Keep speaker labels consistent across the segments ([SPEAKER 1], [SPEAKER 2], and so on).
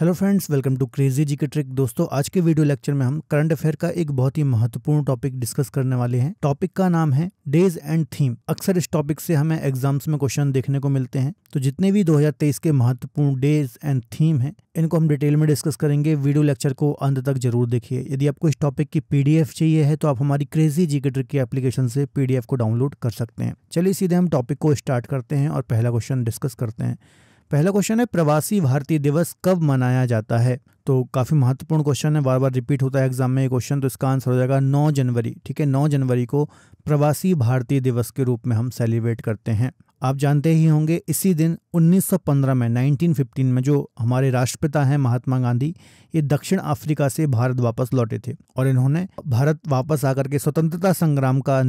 [SPEAKER 1] hello friends welcome to crazy G K trick दोस्तों आज के वीडियो लेक्चर में हम करंट अफेयर का एक बहुत ही महत्वपूर्ण टॉपिक डिस्कस करने वाले हैं टॉपिक का नाम है डेज एंड थीम अक्सर इस टॉपिक से हमें एग्जाम्स में क्वेश्चन देखने को मिलते हैं तो जितने भी 2023 के महत्वपूर्ण डेज एंड थीम है इनको हम डिटेल में डिस्कस करेंगे वीडियो लेक्चर को अंत तक जरूर देखिए यदि आपको इस टॉपिक की पीडीएफ चाहिए है तो आप हमारी क्रेजी जी के ट्रिक की एप्लीकेशन से पीडीएफ को डाउनलोड कर सकते हैं चलिए सीधे हम टॉपिक को स्टार्ट करते हैं और पहला क्वेश्चन डिस्कस करते हैं पहला क्वेश्चन है प्रवासी भारतीय दिवस कब मनाया जाता है तो काफ़ी महत्वपूर्ण क्वेश्चन है बार बार रिपीट होता है एग्जाम में ये क्वेश्चन तो इसका आंसर हो जाएगा 9 जनवरी ठीक है 9 जनवरी को प्रवासी भारतीय दिवस के रूप में हम सेलिब्रेट करते हैं आप जानते ही होंगे इसी दिन 1915 में 1915 में जो हमारे राष्ट्रपिता हैं महात्मा गांधी ये दक्षिण अफ्रीका से भारत वापस लौटे थे और इन्होंने भारत वापस आकर के स्वतंत्रता संग्राम का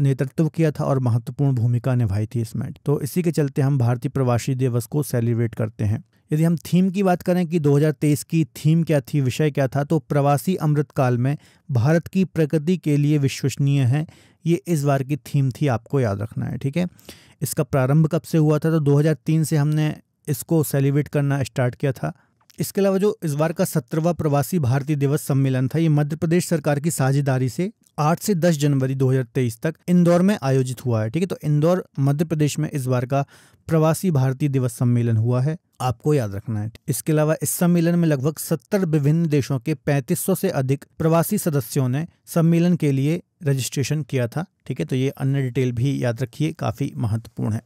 [SPEAKER 1] नेतृत्व किया था और महत्वपूर्ण भूमिका निभाई थी इसमें तो इसी के चलते हम भारतीय प्रवासी दिवस को सेलिब्रेट करते हैं यदि हम थीम की बात करें कि 2023 की थीम क्या थी विषय क्या था तो प्रवासी अमृतकाल में भारत की प्रगति के लिए विश्वसनीय है ये इस बार की थीम थी आपको याद रखना है ठीक है इसका प्रारंभ कब से हुआ था तो 2003 से हमने इसको सेलिब्रेट करना स्टार्ट किया था इसके अलावा जो इस बार का सत्रहवा प्रवासी भारतीय दिवस सम्मेलन था ये मध्य प्रदेश सरकार की साझेदारी से 8 से 10 जनवरी 2023 तक इंदौर में आयोजित हुआ है ठीक है तो इंदौर मध्य प्रदेश में इस बार का प्रवासी भारतीय दिवस सम्मेलन हुआ है आपको याद रखना है इसके अलावा इस सम्मेलन में लगभग 70 विभिन्न देशों के 3500 से अधिक प्रवासी सदस्यों ने सम्मेलन के लिए रजिस्ट्रेशन किया था ठीक है तो ये अन्य डिटेल भी याद रखिए काफ़ी महत्वपूर्ण है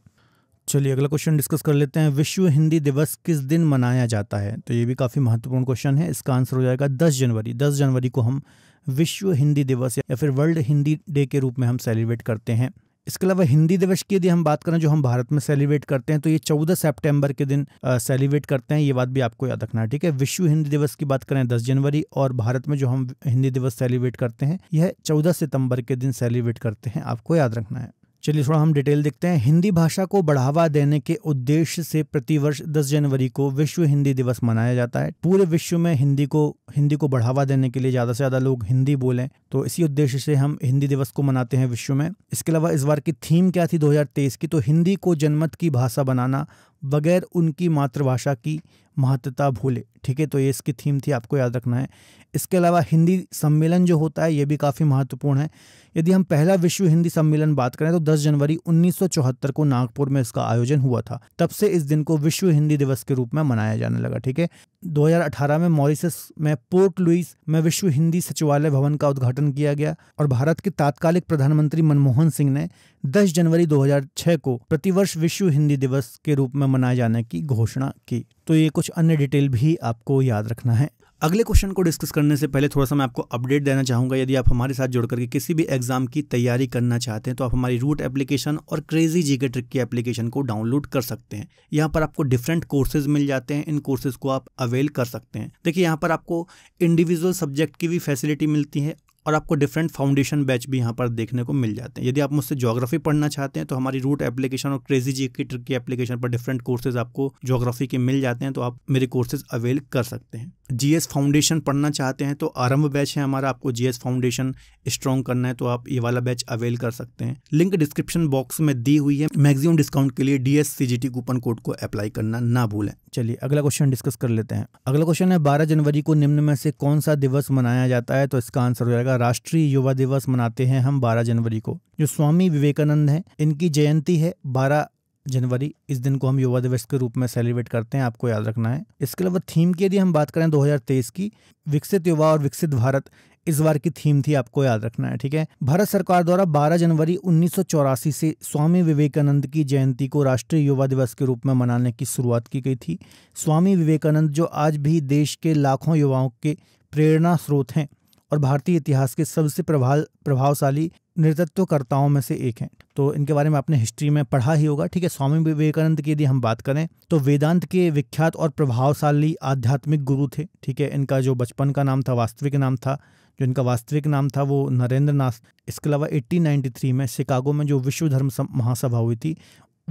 [SPEAKER 1] चलिए अगला क्वेश्चन डिस्कस कर लेते हैं विश्व हिंदी दिवस किस दिन मनाया जाता है तो ये भी काफ़ी महत्वपूर्ण क्वेश्चन है इसका आंसर हो जाएगा 10 जनवरी 10 जनवरी को हम विश्व हिंदी दिवस या फिर वर्ल्ड हिंदी डे के रूप में हम सेलिब्रेट करते हैं इसके अलावा हिंदी दिवस की यदि हम बात करें जो हम भारत में सेलिब्रेट करते हैं तो ये चौदह सेप्टेम्बर के दिन सेलिब्रेट करते हैं ये बात भी आपको याद रखना है ठीक है विश्व हिंदी दिवस की बात करें दस जनवरी और भारत में जो हम हिंदी दिवस सेलिब्रेट करते हैं यह चौदह सितंबर के दिन सेलिब्रेट करते हैं आपको याद रखना है चलिए थोड़ा हम डिटेल देखते हैं हिंदी भाषा को बढ़ावा देने के उद्देश्य से प्रतिवर्ष 10 जनवरी को विश्व हिंदी दिवस मनाया जाता है पूरे विश्व में हिंदी को हिंदी को बढ़ावा देने के लिए ज़्यादा से ज़्यादा लोग हिंदी बोलें तो इसी उद्देश्य से हम हिंदी दिवस को मनाते हैं विश्व में इसके अलावा इस बार की थीम क्या थी दो की तो हिंदी को जनमत की भाषा बनाना बगैर उनकी मातृभाषा की महत्ता भूले ठीक है तो ये इसकी थीम थी आपको याद रखना है इसके अलावा हिंदी सम्मेलन जो होता है ये भी काफ़ी महत्वपूर्ण है यदि हम पहला विश्व हिंदी सम्मेलन बात करें तो 10 जनवरी 1974 को नागपुर में इसका आयोजन हुआ था तब से इस दिन को विश्व हिंदी दिवस के रूप में मनाया जाने लगा ठीक है 2018 में मॉरिसस में पोर्ट लुइस में विश्व हिंदी सचिवालय भवन का उद्घाटन किया गया और भारत के तात्कालिक प्रधानमंत्री मनमोहन सिंह ने 10 जनवरी 2006 को प्रतिवर्ष विश्व हिंदी दिवस के रूप में मनाए जाने की घोषणा की तो ये कुछ अन्य डिटेल भी आपको याद रखना है अगले क्वेश्चन को डिस्कस करने से पहले थोड़ा सा मैं आपको अपडेट देना चाहूंगा यदि आप हमारे साथ जुड़ करके किसी भी एग्जाम की तैयारी करना चाहते हैं तो आप हमारी रूट एप्लीकेशन और क्रेजी जी के ट्रिक की एप्लीकेशन को डाउनलोड कर सकते हैं यहाँ पर आपको डिफरेंट कोर्सेज मिल जाते हैं इन कोर्सेज को आप अवेल कर सकते हैं देखिए यहाँ पर आपको इंडिविजुअल सब्जेक्ट की भी फैसिलिटी मिलती है और आपको डिफरेंट फाउंडेशन बैच भी यहाँ पर देखने को मिल जाते हैं यदि आप मुझसे जोग्राफी पढ़ना चाहते हैं तो हमारी रूट एप्लीकेशन और क्रेजी जी की ट्रिक की एप्लीकेशन पर डिफरेंट कोर्सेज आपको जोग्राफी के मिल जाते हैं तो आप मेरे कोर्सेज अवेल कर सकते हैं जीएस फाउंडेशन पढ़ना चाहते हैं तो आरंभ बैच है हमारा आपको जीएस फाउंडेशन स्ट्रॉन्ग करना है तो आप ये वाला बैच अवेल कर सकते हैं लिंक डिस्क्रिप्शन बॉक्स में दी हुई है मैक्सिमम डिस्काउंट के लिए डीएससीजीटी कूपन कोड को अप्लाई करना ना भूलें चलिए अगला क्वेश्चन डिस्कस कर लेते हैं अगला क्वेश्चन है बारह जनवरी को निम्न में से कौन सा दिवस मनाया जाता है तो इसका आंसर हो जाएगा राष्ट्रीय युवा दिवस मनाते हैं हम बारह जनवरी को जो स्वामी विवेकानंद है इनकी जयंती है बारह जनवरी इस दिन को हम युवा दिवस के रूप में सेलिब्रेट करते हैं आपको याद रखना है इसके अलावा थीम की यदि हम बात करें 2023 की विकसित युवा और विकसित भारत इस बार की थीम थी आपको याद रखना है ठीक है भारत सरकार द्वारा 12 जनवरी उन्नीस से स्वामी विवेकानंद की जयंती को राष्ट्रीय युवा दिवस के रूप में मनाने की शुरुआत की गई थी स्वामी विवेकानंद जो आज भी देश के लाखों युवाओं के प्रेरणा स्रोत हैं और भारतीय इतिहास के सबसे प्रभाव प्रभावशाली नेतृत्वकर्ताओं में से एक हैं तो इनके बारे में आपने हिस्ट्री में पढ़ा ही होगा ठीक है स्वामी विवेकानंद की यदि हम बात करें तो वेदांत के विख्यात और प्रभावशाली आध्यात्मिक गुरु थे ठीक है इनका जो बचपन का नाम था वास्तविक नाम था जो इनका वास्तविक नाम था वो नरेंद्र नाथ इसके अलावा 1893 में शिकागो में जो विश्व धर्म महासभा हुई थी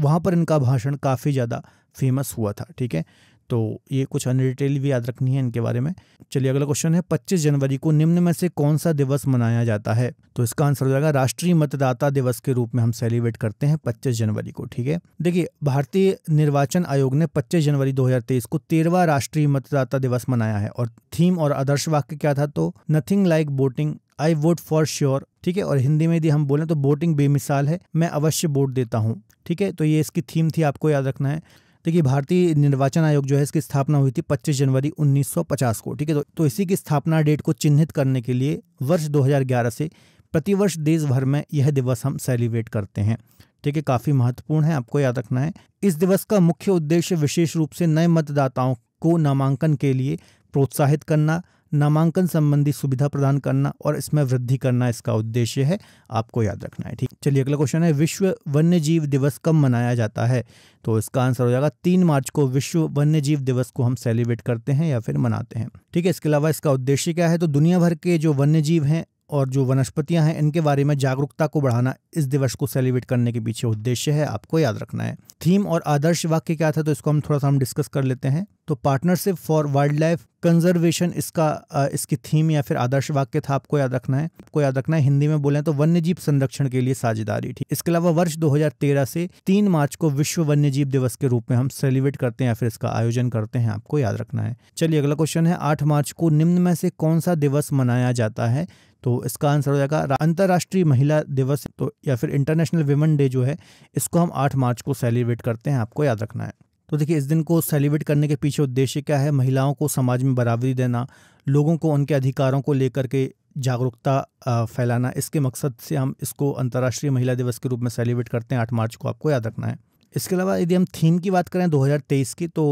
[SPEAKER 1] वहाँ पर इनका भाषण काफ़ी ज़्यादा फेमस हुआ था ठीक है तो ये कुछ अन्य डिटेल भी याद रखनी है इनके बारे में चलिए अगला क्वेश्चन है पच्चीस जनवरी को निम्न में से कौन सा दिवस मनाया जाता है तो इसका आंसर हो जाएगा राष्ट्रीय मतदाता दिवस के रूप में हम सेलिब्रेट करते हैं पच्चीस जनवरी को ठीक है देखिए भारतीय निर्वाचन आयोग ने पच्चीस जनवरी दो को तेरहवा राष्ट्रीय मतदाता दिवस मनाया है और थीम और आदर्श वाक्य क्या था तो nothing like voting I vote for sure ठीक है और हिंदी में यदि हम बोलें तो वोटिंग बेमिसाल है मैं अवश्य वोट देता हूँ ठीक है तो ये इसकी थीम थी आपको याद रखना है देखिए भारतीय निर्वाचन आयोग जो है इसकी स्थापना हुई थी 25 जनवरी 1950 को ठीक है तो, तो इसी की स्थापना डेट को चिन्हित करने के लिए वर्ष 2011 से प्रतिवर्ष देश भर में यह दिवस हम सेलिब्रेट करते हैं ठीक है काफ़ी महत्वपूर्ण है आपको याद रखना है इस दिवस का मुख्य उद्देश्य विशेष रूप से नए मतदाताओं को नामांकन के लिए प्रोत्साहित करना नामांकन संबंधी सुविधा प्रदान करना और इसमें वृद्धि करना इसका उद्देश्य है आपको याद रखना है ठीक चलिए अगला क्वेश्चन है विश्व वन्य जीव दिवस कब मनाया जाता है तो इसका आंसर हो जाएगा तीन मार्च को विश्व वन्य जीव दिवस को हम सेलिब्रेट करते हैं या फिर मनाते हैं ठीक है इसके अलावा इसका उद्देश्य क्या है तो दुनिया भर के जो वन्य जीव हैं और जो वनस्पतियां हैं इनके बारे में जागरूकता को बढ़ाना इस दिवस को सेलिब्रेट करने के पीछे उद्देश्य है आपको याद रखना है थीम और आदर्श वाक्य क्या था तो इसको हम थोड़ा सा हम डिस्कस कर लेते हैं तो partnership for wildlife conservation इसका इसकी थीम या फिर आदर्श वाक्य था आपको याद रखना है आपको याद रखना है हिंदी में बोले तो वन्य जीव संरक्षण के लिए साझेदारी थी इसके अलावा वर्ष 2013 से 3 मार्च को विश्व वन्य जीव दिवस के रूप में हम सेलिब्रेट करते हैं या फिर इसका आयोजन करते हैं आपको याद रखना है चलिए अगला क्वेश्चन है आठ मार्च को निम्न में से कौन सा दिवस मनाया जाता है तो इसका आंसर हो जाएगा अंतर्राष्ट्रीय महिला दिवस तो या फिर इंटरनेशनल वीमेन डे जो है इसको हम आठ मार्च को सेलिब्रेट करते हैं आपको याद रखना है तो देखिए इस दिन को सेलिब्रेट करने के पीछे उद्देश्य क्या है महिलाओं को समाज में बराबरी देना लोगों को उनके अधिकारों को लेकर के जागरूकता फैलाना इसके मकसद से हम इसको अंतर्राष्ट्रीय महिला दिवस के रूप में सेलिब्रेट करते हैं आठ मार्च को आपको याद रखना है इसके अलावा यदि हम थीम की बात करें 2023 की तो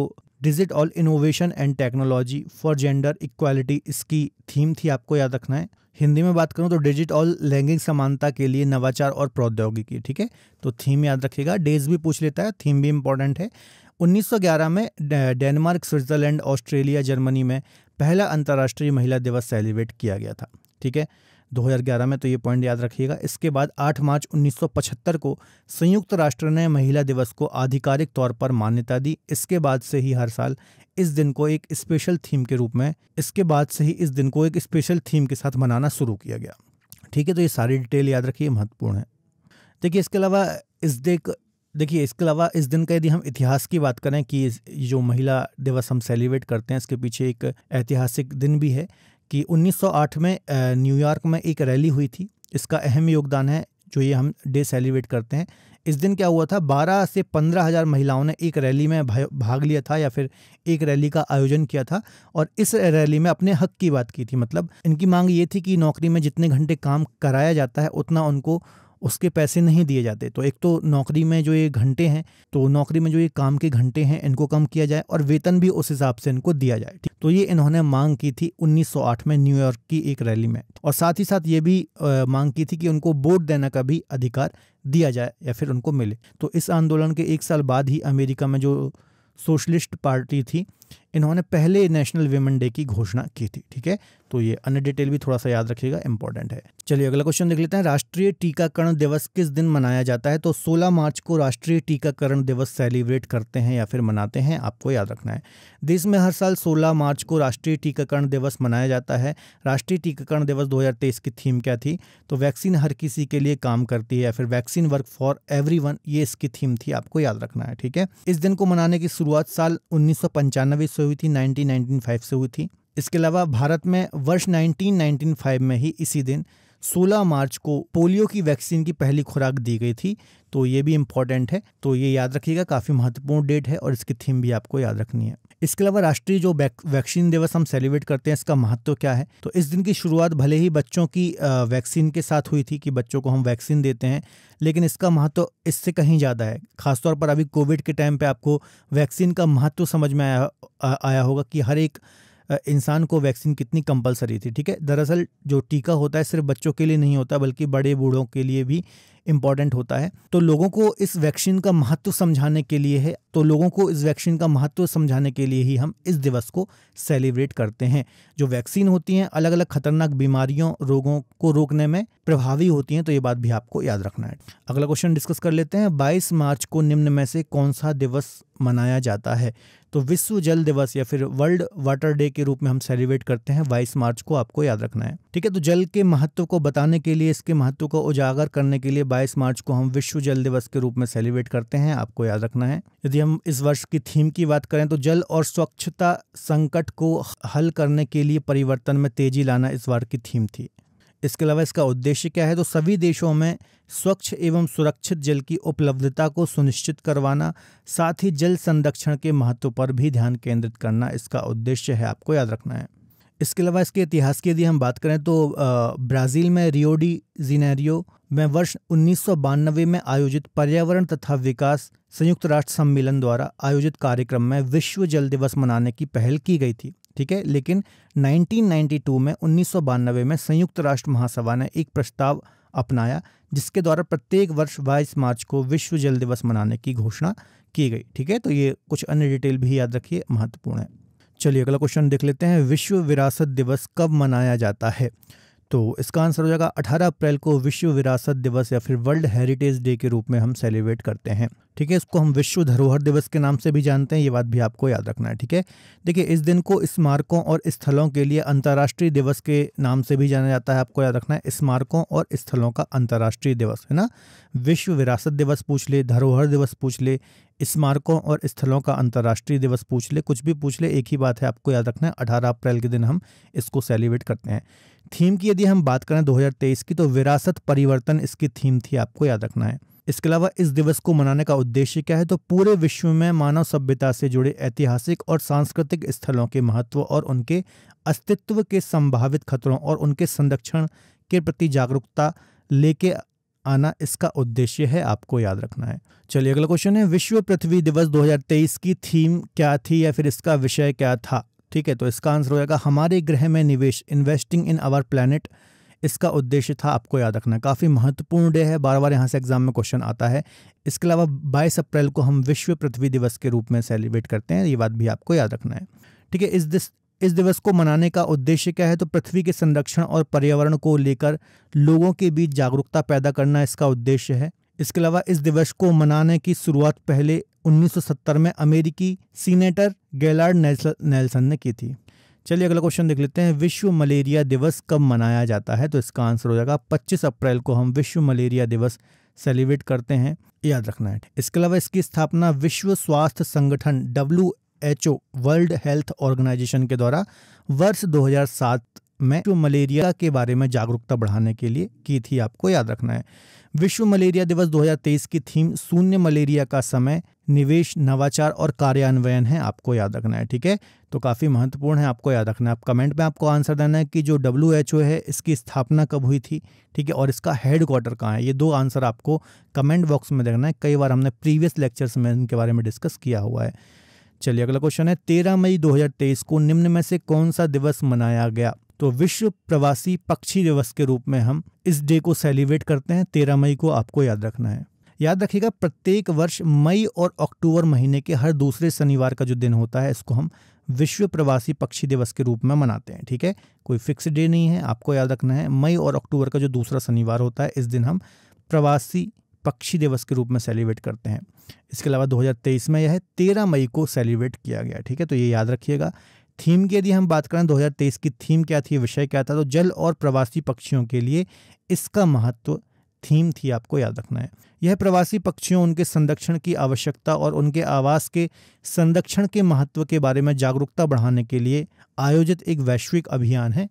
[SPEAKER 1] digit all innovation and technology for gender equality इसकी थीम थी आपको याद रखना है हिंदी में बात करूँ तो डिजिट और लैंगिक समानता के लिए नवाचार और प्रौद्योगिकी ठीक है तो थीम याद रखिएगा डेज भी पूछ लेता है थीम भी इम्पोर्टेंट है 1911 में डेनमार्क स्विट्जरलैंड ऑस्ट्रेलिया जर्मनी में पहला अंतर्राष्ट्रीय महिला दिवस सेलिब्रेट किया गया था ठीक है 2011 में तो ये पॉइंट याद रखिएगा इसके बाद 8 मार्च 1975 को संयुक्त राष्ट्र ने महिला दिवस को आधिकारिक तौर पर मान्यता दी इसके बाद से ही हर साल इस दिन को एक स्पेशल थीम के रूप में इसके बाद से ही इस दिन को एक स्पेशल थीम के साथ मनाना शुरू किया गया ठीक है तो ये सारी डिटेल याद रखिए महत्वपूर्ण है देखिए इसके अलावा इस दे देखिए इसके अलावा इस दिन का यदि हम इतिहास की बात करें कि जो महिला दिवस हम सेलिब्रेट करते हैं इसके पीछे एक ऐतिहासिक दिन भी है कि 1908 में न्यूयॉर्क में एक रैली हुई थी इसका अहम योगदान है जो ये हम डे सेलिब्रेट करते हैं इस दिन क्या हुआ था बारह से पंद्रह हज़ार महिलाओं ने एक रैली में भाग लिया था या फिर एक रैली का आयोजन किया था और इस रैली में अपने हक की बात की थी मतलब इनकी मांग ये थी कि नौकरी में जितने घंटे काम कराया जाता है उतना उनको उसके पैसे नहीं दिए जाते तो एक तो नौकरी में जो ये घंटे हैं तो नौकरी में जो ये काम के घंटे हैं इनको कम किया जाए और वेतन भी उस हिसाब से इनको दिया जाए तो ये इन्होंने मांग की थी 1908 में न्यूयॉर्क की एक रैली में और साथ ही साथ ये भी आ, मांग की थी कि उनको वोट देने का भी अधिकार दिया जाए या फिर उनको मिले तो इस आंदोलन के एक साल बाद ही अमेरिका में जो सोशलिस्ट पार्टी थी इन्होंने पहले नेशनल वेमन डे की घोषणा की थी ठीक है तो ये अन्य डिटेल भी थोड़ा सा याद रखिएगा इंपॉर्टेंट है चलिए अगला क्वेश्चन देख लेते हैं राष्ट्रीय टीकाकरण दिवस किस दिन मनाया जाता है तो 16 मार्च को राष्ट्रीय टीकाकरण दिवस सेलिब्रेट करते हैं या फिर मनाते हैं आपको याद रखना है देश में हर साल 16 मार्च को राष्ट्रीय टीकाकरण दिवस मनाया जाता है राष्ट्रीय टीकाकरण दिवस दो की थीम क्या थी तो वैक्सीन हर किसी के लिए काम करती है या फिर वैक्सीन वर्क फॉर एवरी ये इसकी थीम थी आपको याद रखना है ठीक है इस दिन को मनाने की शुरुआत साल उन्नीस समावेश से हुई थी 1995 से हुई थी इसके अलावा भारत में वर्ष 1995 में ही इसी दिन 16 मार्च को पोलियो की वैक्सीन की पहली खुराक दी गई थी तो ये भी इम्पॉर्टेंट है तो ये याद रखिएगा काफ़ी महत्वपूर्ण डेट है और इसकी थीम भी आपको याद रखनी है इसके अलावा राष्ट्रीय जो वैक्सीन दिवस हम सेलिब्रेट करते हैं इसका महत्व क्या है तो इस दिन की शुरुआत भले ही बच्चों की वैक्सीन के साथ हुई थी कि बच्चों को हम वैक्सीन देते हैं लेकिन इसका महत्व इससे कहीं ज़्यादा है खासतौर पर अभी कोविड के टाइम पर आपको वैक्सीन का महत्व समझ में आया आया होगा कि हर एक इंसान को वैक्सीन कितनी कंपलसरी थी ठीक है दरअसल जो टीका होता है सिर्फ बच्चों के लिए नहीं होता बल्कि बड़े बूढ़ों के लिए भी इम्पॉर्टेंट होता है तो लोगों को इस वैक्सीन का महत्व समझाने के लिए है तो लोगों को इस वैक्सीन का महत्व समझाने के लिए ही हम इस दिवस को सेलिब्रेट करते हैं जो वैक्सीन होती हैं अलग अलग खतरनाक बीमारियों रोगों को रोकने में प्रभावी होती हैं तो ये बात भी आपको याद रखना है अगला क्वेश्चन डिस्कस कर लेते हैं बाईस मार्च को निम्न में से कौन सा दिवस मनाया जाता है तो विश्व जल दिवस या फिर वर्ल्ड वाटर डे के रूप में हम सेलिब्रेट करते हैं बाईस मार्च को आपको याद रखना है ठीक है तो जल के महत्व को बताने के लिए इसके महत्व को उजागर करने के लिए 22 मार्च को हम विश्व जल दिवस के रूप में सेलिब्रेट करते हैं आपको याद रखना है यदि हम इस वर्ष की थीम की बात करें तो जल और स्वच्छता संकट को हल करने के लिए परिवर्तन में तेजी लाना इस बार की थीम थी इसके अलावा इसका उद्देश्य क्या है तो सभी देशों में स्वच्छ एवं सुरक्षित जल की उपलब्धता को सुनिश्चित करवाना साथ ही जल संरक्षण के महत्व पर भी ध्यान केंद्रित करना इसका उद्देश्य है आपको याद रखना है इसके अलावा इसके इतिहास की यदि हम बात करें तो ब्राज़ील में रियोडी जिनेरियो में वर्ष उन्नीस में आयोजित पर्यावरण तथा विकास संयुक्त राष्ट्र सम्मेलन द्वारा आयोजित कार्यक्रम में विश्व जल दिवस मनाने की पहल की गई थी ठीक है लेकिन 1992 में उन्नीस में संयुक्त राष्ट्र महासभा ने एक प्रस्ताव अपनाया जिसके द्वारा प्रत्येक वर्ष बाईस मार्च को विश्व जल दिवस मनाने की घोषणा की गई ठीक है तो ये कुछ अन्य डिटेल भी याद रखिए महत्वपूर्ण है चलिए अगला क्वेश्चन देख लेते हैं विश्व विरासत दिवस कब मनाया जाता है तो इसका आंसर हो जाएगा 18 अप्रैल को विश्व विरासत दिवस या फिर वर्ल्ड हेरिटेज डे के रूप में हम सेलिब्रेट करते हैं ठीक है इसको हम विश्व धरोहर दिवस के नाम से भी जानते हैं ये बात भी आपको याद रखना है ठीक है देखिए इस दिन को स्मारकों और स्थलों के लिए अंतर्राष्ट्रीय दिवस के नाम से भी जाना जाता है आपको याद रखना है स्मारकों और स्थलों का अंतर्राष्ट्रीय दिवस है ना विश्व विरासत दिवस पूछ ले धरोहर दिवस पूछ ले स्मारकों और स्थलों का अंतर्राष्ट्रीय दिवस पूछ ले कुछ भी पूछ ले एक ही बात है आपको याद रखना है अठारह अप्रैल के दिन हम इसको सेलिब्रेट करते हैं थीम की यदि हम बात करें 2023 की तो विरासत परिवर्तन इसकी थीम थी आपको याद रखना है इसके अलावा इस दिवस को मनाने का उद्देश्य क्या है तो पूरे विश्व में मानव सभ्यता से जुड़े ऐतिहासिक और सांस्कृतिक स्थलों के महत्व और उनके अस्तित्व के संभावित खतरों और उनके संरक्षण के प्रति जागरूकता लेके आना इसका उद्देश्य है आपको याद रखना है चलिए अगला क्वेश्चन है विश्व पृथ्वी दिवस 2023 की थीम क्या थी या फिर इसका विषय क्या था ठीक है तो इसका आंसर हो जाएगा हमारे ग्रह में निवेश इन्वेस्टिंग इन आवर प्लानट इसका उद्देश्य था आपको याद रखना काफ़ी महत्वपूर्ण डे है बार बार यहाँ से एग्जाम में क्वेश्चन आता है इसके अलावा बाईस अप्रैल को हम विश्व पृथ्वी दिवस के रूप में सेलिब्रेट करते हैं ये बात भी आपको याद रखना है ठीक है इस दिस इस दिवस को मनाने का उद्देश्य क्या है तो पृथ्वी के संरक्षण और पर्यावरण को लेकर लोगों के बीच जागरूकता पैदा करना इसका उद्देश्य है इसके अलावा इस दिवस को मनाने की शुरुआत पहले 1970 में अमेरिकी सीनेटर गैलार्ड नेल्सन ने की थी चलिए अगला क्वेश्चन देख लेते हैं विश्व मलेरिया दिवस कब मनाया जाता है तो इसका आंसर हो जाएगा 25 अप्रैल को हम विश्व मलेरिया दिवस सेलिब्रेट करते हैं याद रखना है इसके अलावा इसकी स्थापना विश्व स्वास्थ्य संगठन W H O World Health Organization के द्वारा वर्ष 2007 में विश्व मलेरिया के बारे में जागरूकता बढ़ाने के लिए की थी आपको याद रखना है विश्व मलेरिया दिवस 2023 की थीम शून्य मलेरिया का समय निवेश नवाचार और कार्यान्वयन है आपको याद रखना है ठीक है तो काफ़ी महत्वपूर्ण है आपको याद रखना है आप कमेंट में आपको आंसर देना है कि जो डब्ल्यू एच ओ है इसकी स्थापना कब हुई थी ठीक है और इसका हेड क्वार्टर कहाँ है ये दो आंसर आपको कमेंट बॉक्स में देखना है कई बार हमने प्रीवियस लेक्चर्स में इनके बारे में डिस्कस किया हुआ है चलिए अगला क्वेश्चन है तेरह मई तेईस को निम्न में से कौन सा दिवस मनाया गया तो विश्व प्रवासी पक्षी दिवस के रूप में हम इस डे को सेलिब्रेट करते हैं तेरह मई को आपको याद रखना है याद रखिएगा प्रत्येक वर्ष मई और अक्टूबर महीने के हर दूसरे शनिवार का जो दिन होता है इसको हम विश्व प्रवासी पक्षी दिवस के रूप में मनाते हैं ठीक है कोई फिक्स डे नहीं है आपको याद रखना है मई और अक्टूबर का जो दूसरा शनिवार होता है इस दिन हम प्रवासी पक्षी दिवस के रूप में सेलिब्रेट करते हैं इसके अलावा 2023 में यह 13 मई को सेलिब्रेट किया गया ठीक है तो ये याद रखिएगा थीम की यदि हम बात करें 2023 की थीम क्या थी विषय क्या था तो जल और प्रवासी पक्षियों के लिए इसका महत्व थीम थी आपको याद रखना है यह प्रवासी पक्षियों उनके संरक्षण की आवश्यकता और उनके आवास के संरक्षण के महत्व के बारे में जागरूकता बढ़ाने के लिए आयोजित एक वैश्विक अभियान है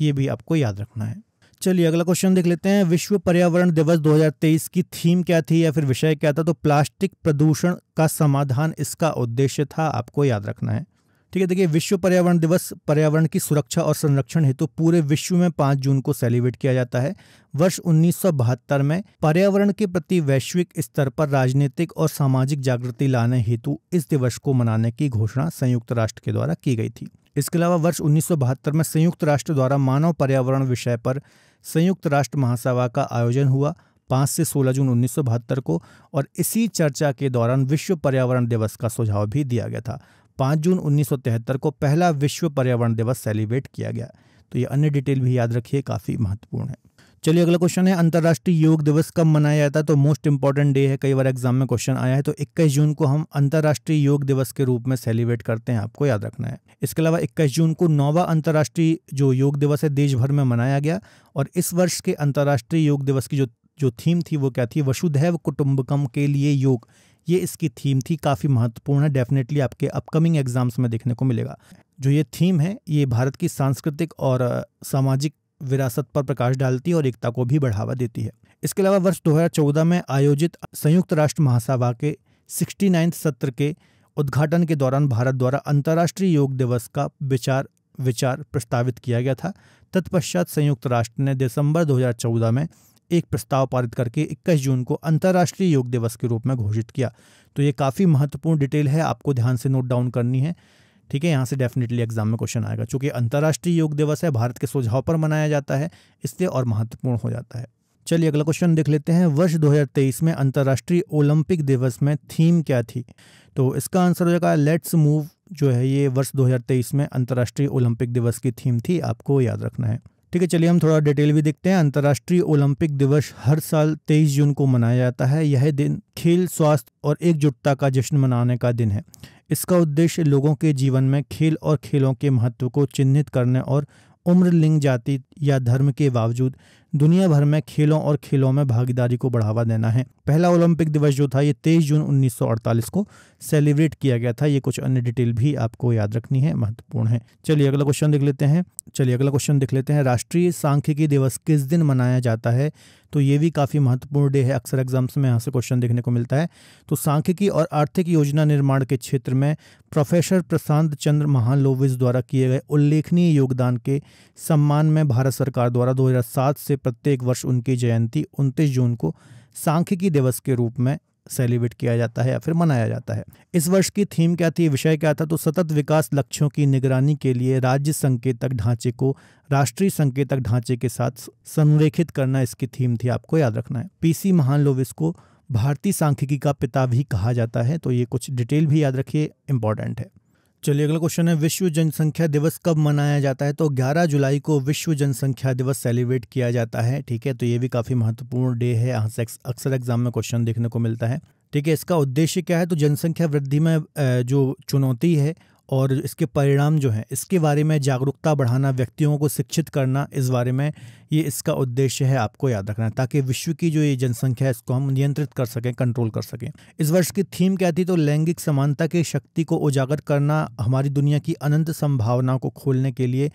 [SPEAKER 1] ये भी आपको याद रखना है चलिए अगला क्वेश्चन देख लेते हैं विश्व पर्यावरण दिवस 2023 की थीम क्या थी या फिर विषय क्या था तो प्लास्टिक प्रदूषण का समाधान इसका उद्देश्य था आपको याद रखना है ठीक है देखिए विश्व पर्यावरण दिवस पर्यावरण की सुरक्षा और संरक्षण हेतु तो पूरे विश्व में पांच जून को सेलिब्रेट किया जाता है वर्ष उन्नीस में पर्यावरण के प्रति वैश्विक स्तर पर राजनीतिक और सामाजिक जागृति लाने हेतु इस दिवस को मनाने की घोषणा संयुक्त राष्ट्र के द्वारा की गई थी इसके अलावा वर्ष उन्नीस में संयुक्त राष्ट्र द्वारा मानव पर्यावरण विषय पर संयुक्त राष्ट्र महासभा का आयोजन हुआ पाँच से सोलह जून उन्नीस को और इसी चर्चा के दौरान विश्व पर्यावरण दिवस का सुझाव भी दिया गया था पाँच जून उन्नीस को पहला विश्व पर्यावरण दिवस सेलिब्रेट किया गया तो ये अन्य डिटेल भी याद रखिए काफ़ी महत्वपूर्ण है चलिए अगला क्वेश्चन है अंतर्राष्ट्रीय योग दिवस कब मनाया जाता है तो मोस्ट इंपॉर्टेंट डे है कई बार एग्जाम में क्वेश्चन आया है तो 21 जून को हम अंतर्राष्ट्रीय योग दिवस के रूप में सेलिब्रेट करते हैं आपको याद रखना है इसके अलावा 21 जून को नौवा अंतर्राष्ट्रीय जो योग दिवस है देश भर में मनाया गया और इस वर्ष के अंतर्राष्ट्रीय योग दिवस की जो जो थीम थी वो क्या थी वसुधैव कुटुंबकम के लिए योग ये इसकी थीम थी काफ़ी महत्वपूर्ण है डेफिनेटली आपके अपकमिंग एग्जाम्स में देखने को मिलेगा जो ये थीम है ये भारत की सांस्कृतिक और सामाजिक विरासत पर प्रकाश डालती है और एकता को भी बढ़ावा देती है इसके अलावा वर्ष 2014 में आयोजित संयुक्त राष्ट्र महासभा के सिक्सटी सत्र के उद्घाटन के दौरान भारत द्वारा अंतर्राष्ट्रीय योग दिवस का विचार विचार प्रस्तावित किया गया था तत्पश्चात संयुक्त राष्ट्र ने दिसंबर 2014 में एक प्रस्ताव पारित करके 21 जून को अंतर्राष्ट्रीय योग दिवस के रूप में घोषित किया तो ये काफ़ी महत्वपूर्ण डिटेल है आपको ध्यान से नोट डाउन करनी है ठीक है यहाँ से डेफिनेटली एग्जाम में क्वेश्चन आएगा चूँकि अंतर्राष्ट्रीय योग दिवस है भारत के सुझाव पर मनाया जाता है इसलिए और महत्वपूर्ण हो जाता है चलिए अगला क्वेश्चन देख लेते हैं वर्ष 2023 में अंतर्राष्ट्रीय ओलंपिक दिवस में थीम क्या थी तो इसका आंसर हो जाएगा लेट्स मूव जो है ये वर्ष 2023 में अंतर्राष्ट्रीय ओलंपिक दिवस की थीम थी आपको याद रखना है ठीक है चलिए हम थोड़ा डिटेल भी देखते हैं अंतर्राष्ट्रीय ओलंपिक दिवस हर साल 23 जून को मनाया जाता है यह दिन खेल स्वास्थ्य और एकजुटता का जश्न मनाने का दिन है इसका उद्देश्य लोगों के जीवन में खेल और खेलों के महत्व को चिन्हित करने और उम्र लिंग जाति या धर्म के बावजूद दुनिया भर में खेलों और खेलों में भागीदारी को बढ़ावा देना है पहला ओलंपिक दिवस जो था ये 23 जून 1948 को सेलिब्रेट किया गया था ये कुछ अन्य डिटेल भी आपको याद रखनी है महत्वपूर्ण है चलिए अगला क्वेश्चन देख लेते हैं चलिए अगला क्वेश्चन देख लेते हैं राष्ट्रीय सांख्यिकी दिवस किस दिन मनाया जाता है तो ये भी काफ़ी महत्वपूर्ण डे है अक्सर एग्जाम्स में यहाँ से क्वेश्चन देखने को मिलता है तो सांख्यिकी और आर्थिक योजना निर्माण के क्षेत्र में प्रोफेसर प्रशांत चंद्र महालोविस द्वारा किए गए उल्लेखनीय योगदान के सम्मान में भारत भारत सरकार द्वारा 2007 से प्रत्येक वर्ष उनकी जयंती 29 जून को सांख्यिकी दिवस के रूप में सेलिब्रेट किया जाता है या फिर मनाया जाता है इस वर्ष की थीम क्या थी विषय क्या था तो सतत विकास लक्ष्यों की निगरानी के लिए राज्य संकेतक ढांचे को राष्ट्रीय संकेतक ढांचे के साथ संरेखित करना इसकी थीम थी आपको याद रखना है पीसी महान लोविस को भारतीय सांख्यिकी का पिता भी कहा जाता है तो ये कुछ डिटेल भी याद रखिए इंपॉर्टेंट है चलिए अगला क्वेश्चन है विश्व जनसंख्या दिवस कब मनाया जाता है तो 11 जुलाई को विश्व जनसंख्या दिवस सेलिब्रेट किया जाता है ठीक है तो ये भी काफ़ी महत्वपूर्ण डे है यहाँ से अक्सर एग्जाम में क्वेश्चन देखने को मिलता है ठीक है इसका उद्देश्य क्या है तो जनसंख्या वृद्धि में जो चुनौती है और इसके परिणाम जो है इसके बारे में जागरूकता बढ़ाना व्यक्तियों को शिक्षित करना इस बारे में ये इसका उद्देश्य है आपको याद रखना है ताकि विश्व की जो ये जनसंख्या है इसको हम नियंत्रित कर सकें कंट्रोल कर सकें इस वर्ष की थीम क्या थी तो लैंगिक समानता की शक्ति को उजागर करना हमारी दुनिया की अनंत संभावनाओं को खोलने के लिए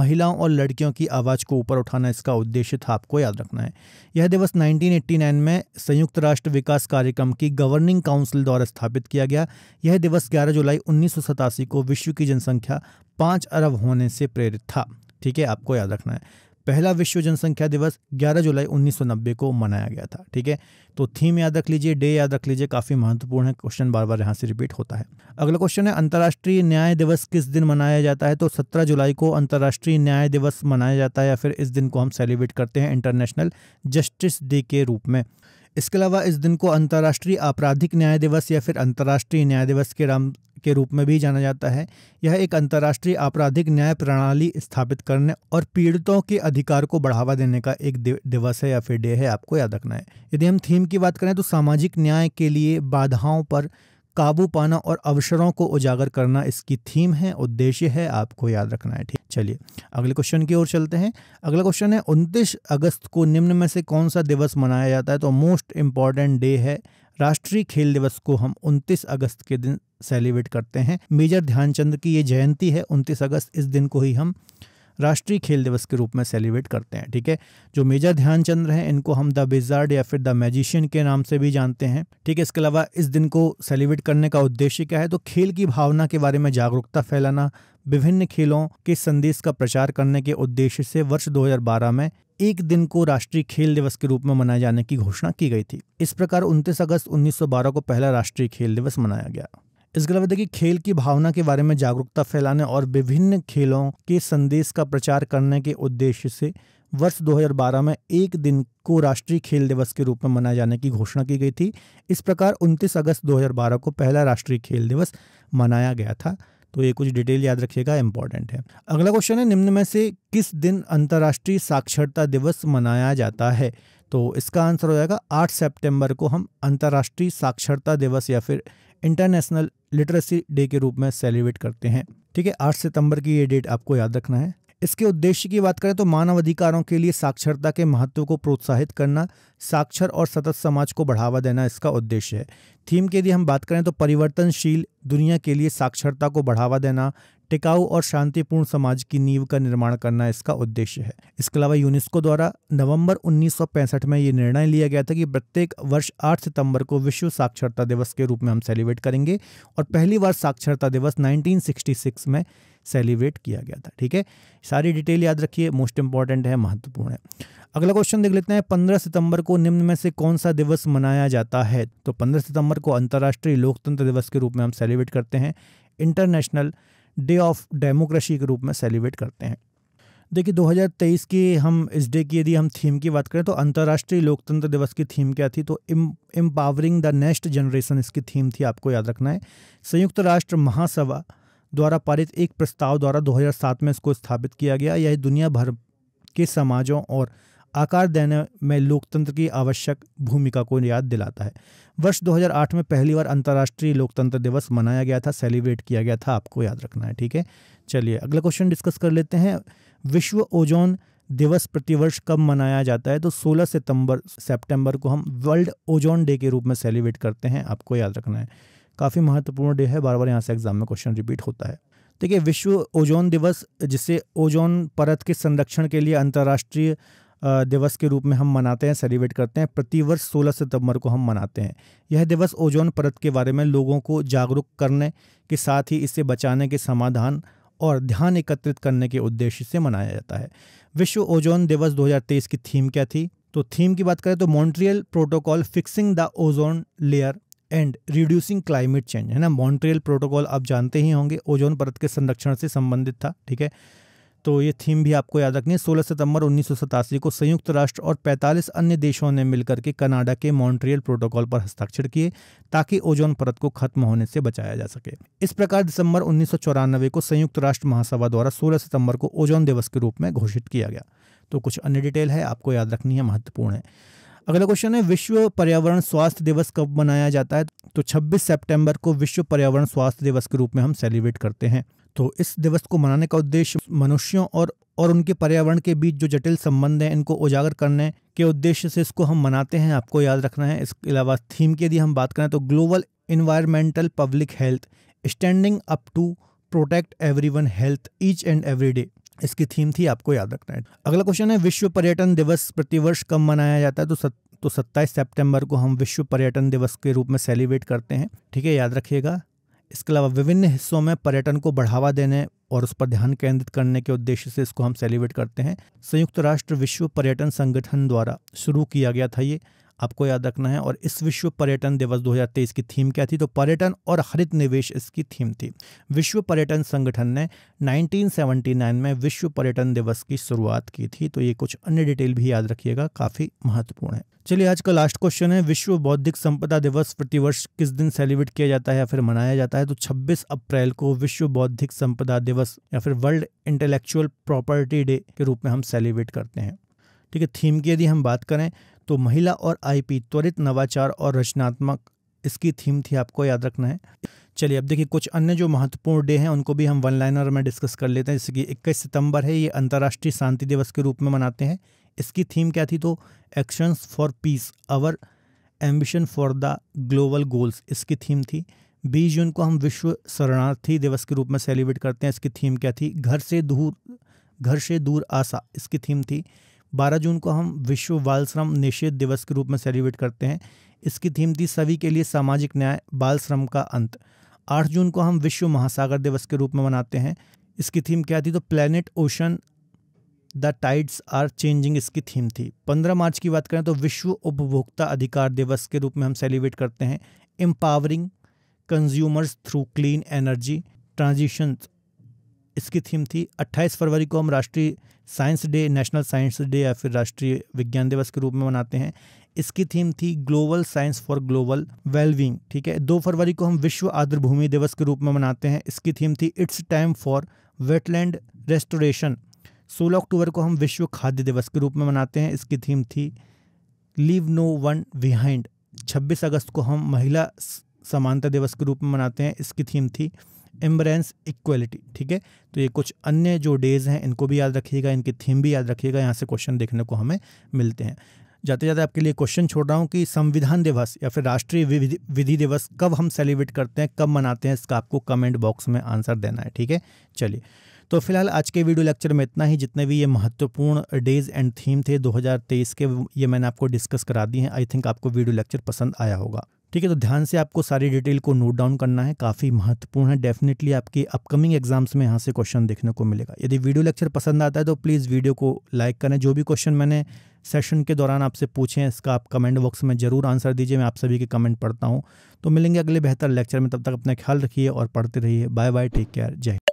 [SPEAKER 1] महिलाओं और लड़कियों की आवाज़ को ऊपर उठाना इसका उद्देश्य था आपको याद रखना है यह दिवस नाइनटीन में संयुक्त राष्ट्र विकास कार्यक्रम की गवर्निंग काउंसिल द्वारा स्थापित किया गया यह दिवस ग्यारह जुलाई उन्नीस को विश्व की जनसंख्या पाँच अरब होने से प्रेरित था ठीक है आपको याद रखना है पहला विश्व जनसंख्या दिवस 11 जुलाई 1990 को मनाया गया था ठीक है तो थीम याद रख लीजिए डे याद रख लीजिए काफ़ी महत्वपूर्ण है क्वेश्चन बार बार यहाँ से रिपीट होता है अगला क्वेश्चन है अंतर्राष्ट्रीय न्याय दिवस किस दिन मनाया जाता है तो 17 जुलाई को अंतर्राष्ट्रीय न्याय दिवस मनाया जाता है या फिर इस दिन को हम सेलिब्रेट करते हैं इंटरनेशनल जस्टिस डे के रूप में इसके अलावा इस दिन को अंतर्राष्ट्रीय आपराधिक न्याय दिवस या फिर अंतर्राष्ट्रीय न्याय दिवस के राम के रूप में भी जाना जाता है यह एक अंतर्राष्ट्रीय आपराधिक न्याय प्रणाली स्थापित करने और पीड़ितों के अधिकार को बढ़ावा देने का एक दिवस है या फिर डे है आपको याद रखना है यदि हम थीम की बात करें तो सामाजिक न्याय के लिए बाधाओं पर काबू पाना और अवसरों को उजागर करना इसकी थीम है उद्देश्य है आपको याद रखना है ठीक चलिए अगले क्वेश्चन की ओर चलते हैं अगला क्वेश्चन है उनतीस अगस्त को निम्न में से कौन सा दिवस मनाया जाता है तो मोस्ट इम्पॉर्टेंट डे है राष्ट्रीय खेल दिवस को हम 29 अगस्त के दिन सेलिब्रेट करते हैं मेजर ध्यानचंद की ये जयंती है 29 अगस्त इस दिन को ही हम राष्ट्रीय खेल दिवस के रूप में सेलिब्रेट करते हैं ठीक है जो मेजर ध्यानचंद हैं इनको हम द बिजार्ड या फिर द मैजिशियन के नाम से भी जानते हैं ठीक है इसके अलावा इस दिन को सेलिब्रेट करने का उद्देश्य क्या है तो खेल की भावना के बारे में जागरूकता फैलाना विभिन्न खेलों के संदेश का प्रचार करने के उद्देश्य से वर्ष 2012 में एक दिन को राष्ट्रीय खेल दिवस के रूप में मनाए जाने की घोषणा की गई थी इस प्रकार 29 अगस्त 1912 को पहला राष्ट्रीय खेल दिवस मनाया गया इसके अलावा देखिए खेल की भावना के बारे में जागरूकता फैलाने और विभिन्न खेलों के संदेश का प्रचार करने के उद्देश्य से वर्ष 2012 में एक दिन को राष्ट्रीय खेल दिवस के रूप में मनाए जाने की घोषणा की गई थी इस प्रकार 29 अगस्त 2012 को पहला राष्ट्रीय खेल दिवस मनाया गया था तो ये कुछ डिटेल याद रखिएगा इंपॉर्टेंट है अगला क्वेश्चन है निम्न में से किस दिन अंतर्राष्ट्रीय साक्षरता दिवस मनाया जाता है तो इसका आंसर हो जाएगा आठ सेप्टेम्बर को हम अंतर्राष्ट्रीय साक्षरता दिवस या फिर इंटरनेशनल लिटरेसी डे के रूप में सेलिब्रेट करते हैं ठीक है आठ सितंबर की ये डेट आपको याद रखना है इसके उद्देश्य की बात करें तो मानव अधिकारों के लिए साक्षरता के महत्व को प्रोत्साहित करना साक्षर और सतत समाज को बढ़ावा देना इसका उद्देश्य है थीम के लिए हम बात करें तो परिवर्तनशील दुनिया के लिए साक्षरता को बढ़ावा देना टिकाऊ और शांतिपूर्ण समाज की नींव का निर्माण करना इसका उद्देश्य है इसके अलावा यूनेस्को द्वारा नवंबर 1965 में ये निर्णय लिया गया था कि प्रत्येक वर्ष 8 सितंबर को विश्व साक्षरता दिवस के रूप में हम सेलिब्रेट करेंगे और पहली बार साक्षरता दिवस 1966 में सेलिब्रेट किया गया था ठीक है सारी डिटेल याद रखिए मोस्ट इंपॉर्टेंट है महत्वपूर्ण है अगला क्वेश्चन देख लेते हैं पंद्रह सितंबर को निम्न में से कौन सा दिवस मनाया जाता है तो पंद्रह सितंबर को अंतर्राष्ट्रीय लोकतंत्र दिवस के रूप में हम सेलिब्रेट करते हैं इंटरनेशनल डे ऑफ डेमोक्रेसी के रूप में सेलिब्रेट करते हैं देखिए 2023 की हम इस डे की यदि हम थीम की बात करें तो अंतर्राष्ट्रीय लोकतंत्र दिवस की थीम क्या थी तो एम्पावरिंग द नेक्स्ट जनरेशन इसकी थीम थी आपको याद रखना है संयुक्त राष्ट्र महासभा द्वारा पारित एक प्रस्ताव द्वारा 2007 में इसको स्थापित किया गया यह दुनिया भर के समाजों और आकार देने में लोकतंत्र की आवश्यक भूमिका को याद दिलाता है वर्ष 2008 में पहली बार अंतर्राष्ट्रीय लोकतंत्र दिवस मनाया गया था सेलिब्रेट किया गया था आपको याद रखना है ठीक है चलिए अगला क्वेश्चन डिस्कस कर लेते हैं विश्व ओजोन दिवस प्रतिवर्ष कब मनाया जाता है तो 16 सितंबर सितंबर को हम वर्ल्ड ओजोन डे के रूप में सेलिब्रेट करते हैं आपको याद रखना है काफ़ी महत्वपूर्ण डे है बार बार यहाँ से एग्जाम में क्वेश्चन रिपीट होता है देखिए विश्व ओजोन दिवस जिसे ओजोन परत के संरक्षण के लिए अंतर्राष्ट्रीय दिवस के रूप में हम मनाते हैं सेलिब्रेट करते हैं प्रतिवर्ष सोलह सितंबर को हम मनाते हैं यह दिवस ओजोन परत के बारे में लोगों को जागरूक करने के साथ ही इसे बचाने के समाधान और ध्यान एकत्रित करने के उद्देश्य से मनाया जाता है विश्व ओजोन दिवस 2023 की थीम क्या थी तो थीम की बात करें तो Montreal Protocol fixing the ozone layer and reducing climate change है ना मॉन्ट्रियल प्रोटोकॉल आप जानते ही होंगे ओजोन परत के संरक्षण से संबंधित था ठीक है तो ये थीम भी आपको याद रखनी है सोलह सितंबर उन्नीस को संयुक्त राष्ट्र और 45 अन्य देशों ने मिलकर के कनाडा के मॉन्ट्रियल प्रोटोकॉल पर हस्ताक्षर किए ताकि ओजोन परत को खत्म होने से बचाया जा सके इस प्रकार दिसंबर उन्नीस को संयुक्त राष्ट्र महासभा द्वारा सोलह सितंबर को ओजोन दिवस के रूप में घोषित किया गया तो कुछ अन्य डिटेल है आपको याद रखनी है महत्वपूर्ण है अगला क्वेश्चन है विश्व पर्यावरण स्वास्थ्य दिवस कब मनाया जाता है तो 26 सितंबर को विश्व पर्यावरण स्वास्थ्य दिवस के रूप में हम सेलिब्रेट करते हैं तो इस दिवस को मनाने का उद्देश्य मनुष्यों और और उनके पर्यावरण के बीच जो जटिल संबंध हैं इनको उजागर करने के उद्देश्य से इसको हम मनाते हैं आपको याद रखना है इसके अलावा थीम की यदि हम बात करें तो global environmental public health standing up to protect everyone health each and every day इसकी थीम थी आपको याद रखना है अगला क्वेश्चन है विश्व पर्यटन दिवस प्रतिवर्ष कब मनाया जाता है तो सत, तो सत्ताईस सितंबर को हम विश्व पर्यटन दिवस के रूप में सेलिब्रेट करते हैं ठीक है याद रखिएगा इसके अलावा विभिन्न हिस्सों में पर्यटन को बढ़ावा देने और उस पर ध्यान केंद्रित करने के उद्देश्य से इसको हम सेलिब्रेट करते हैं संयुक्त राष्ट्र विश्व पर्यटन संगठन द्वारा शुरू किया गया था ये आपको याद रखना है और इस विश्व पर्यटन दिवस 2023 की थीम क्या थी तो पर्यटन और हरित निवेश इसकी थीम थी विश्व पर्यटन संगठन ने 1979 में विश्व पर्यटन दिवस की शुरुआत की थी तो ये कुछ अन्य डिटेल भी याद रखिएगा काफ़ी महत्वपूर्ण है चलिए आज का लास्ट क्वेश्चन है विश्व बौद्धिक संपदा दिवस प्रतिवर्ष किस दिन सेलिब्रेट किया जाता है या फिर मनाया जाता है तो 26 अप्रैल को विश्व बौद्धिक संपदा दिवस या फिर वर्ल्ड इंटेलेक्चुअल प्रॉपर्टी डे के रूप में हम सेलिब्रेट करते हैं ठीक है थीम की यदि हम बात करें तो महिला और आईपी त्वरित नवाचार और रचनात्मक इसकी थीम थी आपको याद रखना है चलिए अब देखिए कुछ अन्य जो महत्वपूर्ण डे हैं उनको भी हम वन लाइनर में डिस्कस कर लेते हैं जैसे कि 21 सितंबर है ये अंतर्राष्ट्रीय शांति दिवस के रूप में मनाते हैं इसकी थीम क्या थी तो actions for peace our ambition for the global goals इसकी थीम थी बीस जून को हम विश्व शरणार्थी दिवस के रूप में सेलिब्रेट करते हैं इसकी थीम क्या थी घर से दूर घर से दूर आशा इसकी थीम थी 12 जून को हम विश्व बाल श्रम निषेध दिवस के रूप में सेलिब्रेट करते हैं इसकी थीम थी सभी के लिए सामाजिक न्याय बाल श्रम का अंत 8 जून को हम विश्व महासागर दिवस के रूप में मनाते हैं इसकी थीम क्या थी तो planet ocean the tides are changing इसकी थीम थी 15 मार्च की बात करें तो विश्व उपभोक्ता अधिकार दिवस के रूप में हम सेलिब्रेट करते हैं empowering consumers through clean energy transitions इसकी थीम थी 28 फरवरी को हम राष्ट्रीय science day national science day या फिर राष्ट्रीय विज्ञान दिवस के रूप में मनाते हैं इसकी थीम थी global science for global wellbeing ठीक है दो फरवरी को हम विश्व भूमि दिवस के रूप में मनाते हैं इसकी थीम थी it's time for wetland restoration सोलह अक्टूबर को हम विश्व खाद्य दिवस के रूप में मनाते हैं इसकी थीम थी लीव नो वन बिहाइंड छब्बीस अगस्त को हम महिला समानता दिवस के रूप में मनाते हैं इसकी थीम थी एम्बरेंस इक्वलिटी ठीक है तो ये कुछ अन्य जो डेज हैं इनको भी याद रखिएगा इनकी थीम भी याद रखिएगा यहाँ से क्वेश्चन देखने को हमें मिलते हैं जाते जाते आपके लिए क्वेश्चन छोड़ रहा हूँ कि संविधान दिवस या फिर राष्ट्रीय विधि दिवस कब हम सेलिब्रेट करते हैं कब मनाते हैं इसका आपको कमेंट बॉक्स में आंसर देना है ठीक है चलिए तो फिलहाल आज के वीडियो लेक्चर में इतना ही जितने भी ये महत्वपूर्ण डेज एंड थीम थे 2023 के ये मैंने आपको डिस्कस करा दी हैं आई थिंक आपको वीडियो लेक्चर पसंद आया होगा ठीक है तो ध्यान से आपको सारी डिटेल को नोट डाउन करना है काफ़ी महत्वपूर्ण है डेफिनेटली आपके अपकमिंग एग्जाम्स में यहाँ से क्वेश्चन देखने को मिलेगा यदि वीडियो लेक्चर पसंद आता है तो प्लीज़ वीडियो को लाइक करें जो भी क्वेश्चन मैंने सेशन के दौरान आपसे पूछे इसका आप कमेंट बॉक्स में ज़रूर आंसर दीजिए मैं आप सभी के कमेंट पढ़ता हूँ तो मिलेंगे अगले बेहतर लेक्चर में तब तक अपना ख्याल रखिए और पढ़ते रहिए बाय बाय टेक केयर जय